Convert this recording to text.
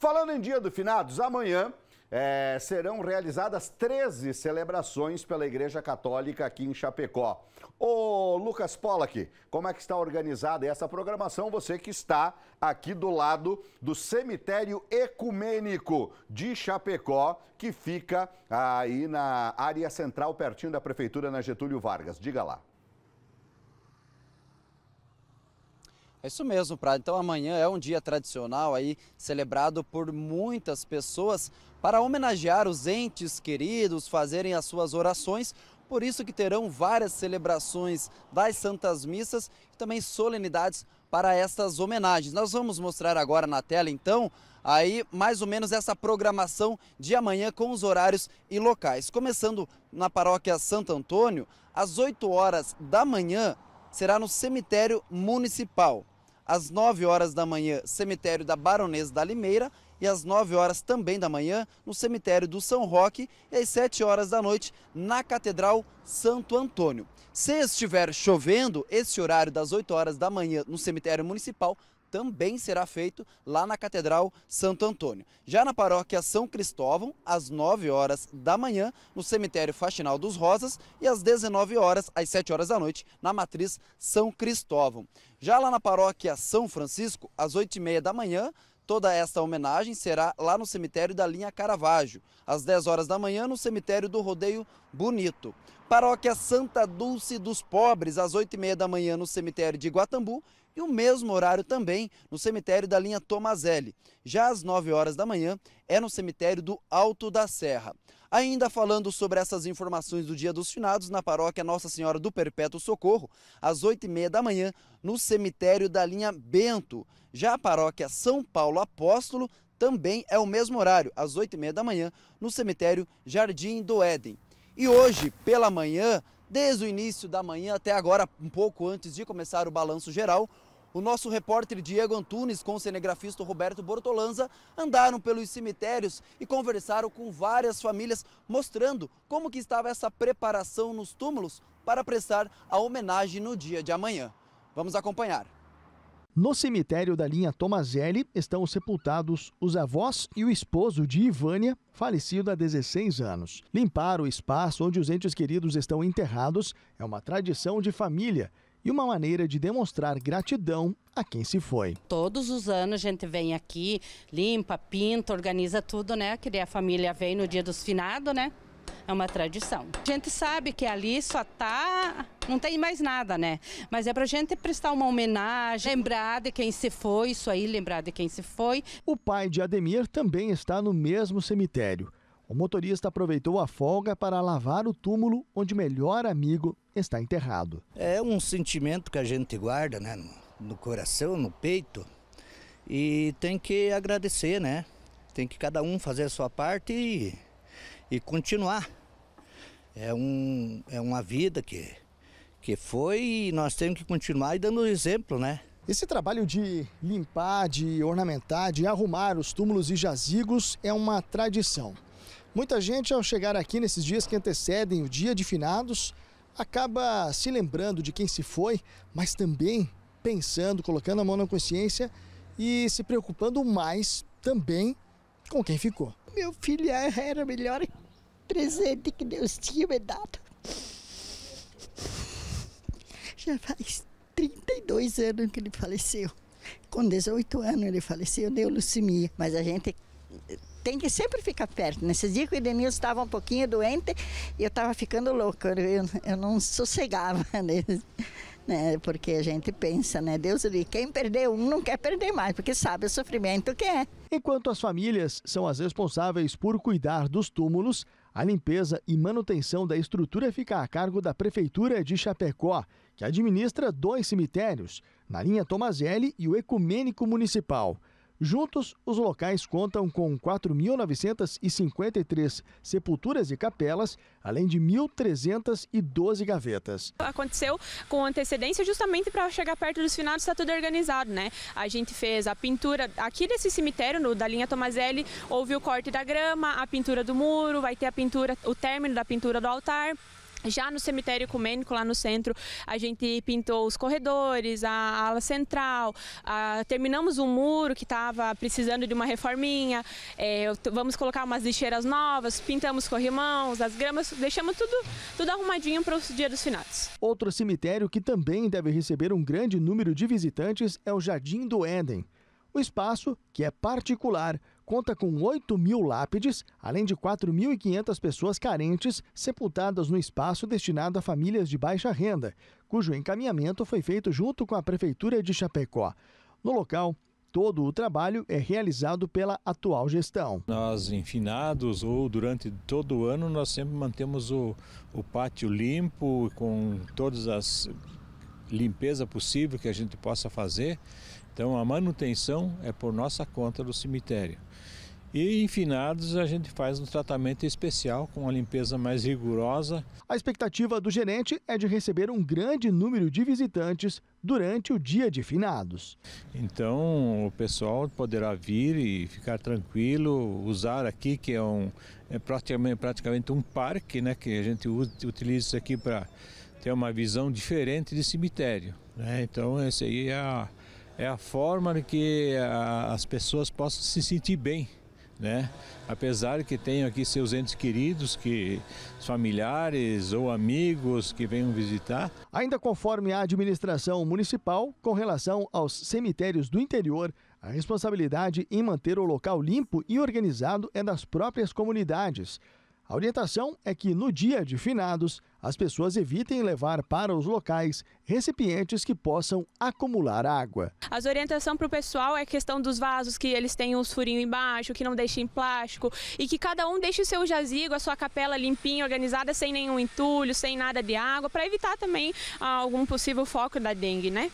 Falando em Dia do Finados, amanhã é, serão realizadas 13 celebrações pela Igreja Católica aqui em Chapecó. Ô Lucas Pollack, como é que está organizada essa programação? Você que está aqui do lado do Cemitério Ecumênico de Chapecó, que fica aí na área central, pertinho da Prefeitura, na Getúlio Vargas. Diga lá. É isso mesmo, Prado. Então amanhã é um dia tradicional aí, celebrado por muitas pessoas para homenagear os entes queridos, fazerem as suas orações. Por isso que terão várias celebrações das Santas Missas e também solenidades para estas homenagens. Nós vamos mostrar agora na tela, então, aí mais ou menos essa programação de amanhã com os horários e locais. Começando na paróquia Santo Antônio, às 8 horas da manhã, será no cemitério municipal. Às 9 horas da manhã, cemitério da Baronesa da Limeira e às 9 horas também da manhã no cemitério do São Roque e às 7 horas da noite na Catedral Santo Antônio. Se estiver chovendo, esse horário das 8 horas da manhã no cemitério municipal também será feito lá na Catedral Santo Antônio. Já na paróquia São Cristóvão, às 9 horas da manhã, no cemitério Faxinal dos Rosas e às 19 horas, às 7 horas da noite, na matriz São Cristóvão. Já lá na paróquia São Francisco, às 8h30 da manhã, Toda esta homenagem será lá no cemitério da linha Caravaggio, às 10 horas da manhã, no cemitério do Rodeio Bonito. Paróquia Santa Dulce dos Pobres, às 8h30 da manhã, no cemitério de Guatambu e o mesmo horário também no cemitério da linha Tomazelli. Já às 9 horas da manhã é no cemitério do Alto da Serra. Ainda falando sobre essas informações do Dia dos Finados, na paróquia Nossa Senhora do Perpétuo Socorro, às 8h30 da manhã, no cemitério da linha Bento. Já a paróquia São Paulo Apóstolo também é o mesmo horário, às 8h30 da manhã, no cemitério Jardim do Éden. E hoje, pela manhã, Desde o início da manhã até agora, um pouco antes de começar o balanço geral, o nosso repórter Diego Antunes com o cinegrafista Roberto Bortolanza andaram pelos cemitérios e conversaram com várias famílias, mostrando como que estava essa preparação nos túmulos para prestar a homenagem no dia de amanhã. Vamos acompanhar. No cemitério da linha Tomazelli estão sepultados os avós e o esposo de Ivânia, falecido há 16 anos. Limpar o espaço onde os entes queridos estão enterrados é uma tradição de família e uma maneira de demonstrar gratidão a quem se foi. Todos os anos a gente vem aqui, limpa, pinta, organiza tudo, né? Que daí a família vem no dia dos finados, né? é uma tradição. A gente sabe que ali só tá, não tem mais nada, né? Mas é a gente prestar uma homenagem, lembrar de quem se foi, isso aí, lembrar de quem se foi. O pai de Ademir também está no mesmo cemitério. O motorista aproveitou a folga para lavar o túmulo onde o melhor amigo está enterrado. É um sentimento que a gente guarda, né, no coração, no peito, e tem que agradecer, né? Tem que cada um fazer a sua parte e e continuar. É, um, é uma vida que, que foi e nós temos que continuar e dando exemplo, né? Esse trabalho de limpar, de ornamentar, de arrumar os túmulos e jazigos é uma tradição. Muita gente, ao chegar aqui nesses dias que antecedem o dia de finados, acaba se lembrando de quem se foi, mas também pensando, colocando a mão na consciência e se preocupando mais também com quem ficou. Meu filho era melhor presente que Deus tinha me dado. Já faz 32 anos que ele faleceu. Com 18 anos ele faleceu, deu leucemia. Mas a gente tem que sempre ficar perto. Nesses dias que o Edenilson estava um pouquinho doente, eu estava ficando louca, eu, eu não sossegava nele. Né? né? Porque a gente pensa, né? Deus lhe quem perdeu um não quer perder mais, porque sabe o sofrimento que é. Enquanto as famílias são as responsáveis por cuidar dos túmulos, a limpeza e manutenção da estrutura fica a cargo da Prefeitura de Chapecó, que administra dois cemitérios, na linha Tomazelli e o Ecumênico Municipal. Juntos, os locais contam com 4.953 sepulturas e capelas, além de 1.312 gavetas. Aconteceu com antecedência justamente para chegar perto dos finados, está tudo organizado, né? A gente fez a pintura aqui desse cemitério, no, da linha Tomazelli, houve o corte da grama, a pintura do muro, vai ter a pintura, o término da pintura do altar. Já no cemitério ecumênico, lá no centro, a gente pintou os corredores, a ala central, a, terminamos um muro que estava precisando de uma reforminha, é, vamos colocar umas lixeiras novas, pintamos corrimãos, as gramas, deixamos tudo, tudo arrumadinho para o dia dos finados. Outro cemitério que também deve receber um grande número de visitantes é o Jardim do Éden. O espaço, que é particular, conta com 8 mil lápides, além de 4.500 pessoas carentes sepultadas no espaço destinado a famílias de baixa renda, cujo encaminhamento foi feito junto com a Prefeitura de Chapecó. No local, todo o trabalho é realizado pela atual gestão. Nós, enfinados finados ou durante todo o ano, nós sempre mantemos o, o pátio limpo, com todas as limpeza possível que a gente possa fazer. Então a manutenção é por nossa conta do cemitério. E em finados a gente faz um tratamento especial com uma limpeza mais rigorosa. A expectativa do gerente é de receber um grande número de visitantes durante o dia de finados. Então o pessoal poderá vir e ficar tranquilo, usar aqui que é um é praticamente, praticamente um parque, né, que a gente utiliza isso aqui para tem uma visão diferente de cemitério. Né? Então, essa aí é a, é a forma que a, as pessoas possam se sentir bem. Né? Apesar que tenham aqui seus entes queridos, que familiares ou amigos que venham visitar. Ainda conforme a administração municipal, com relação aos cemitérios do interior, a responsabilidade em manter o local limpo e organizado é das próprias comunidades. A orientação é que, no dia de finados, as pessoas evitem levar para os locais recipientes que possam acumular água. As orientações para o pessoal é a questão dos vasos, que eles tenham os furinhos embaixo, que não deixem plástico e que cada um deixe o seu jazigo, a sua capela limpinha, organizada, sem nenhum entulho, sem nada de água, para evitar também ah, algum possível foco da dengue, né?